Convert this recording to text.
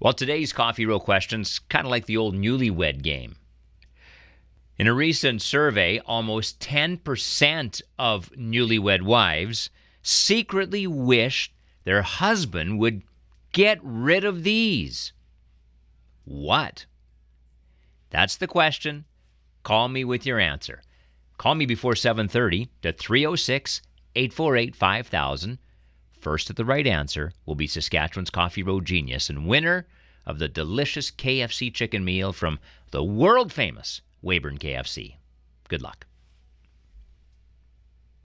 Well, today's Coffee Row question's kind of like the old newlywed game. In a recent survey, almost 10% of newlywed wives secretly wished their husband would get rid of these. What? That's the question. Call me with your answer. Call me before 7:30 to 306 848 5000 First at the right answer will be Saskatchewan's Coffee Road Genius and winner of the delicious KFC chicken meal from the world famous Weyburn KFC. Good luck.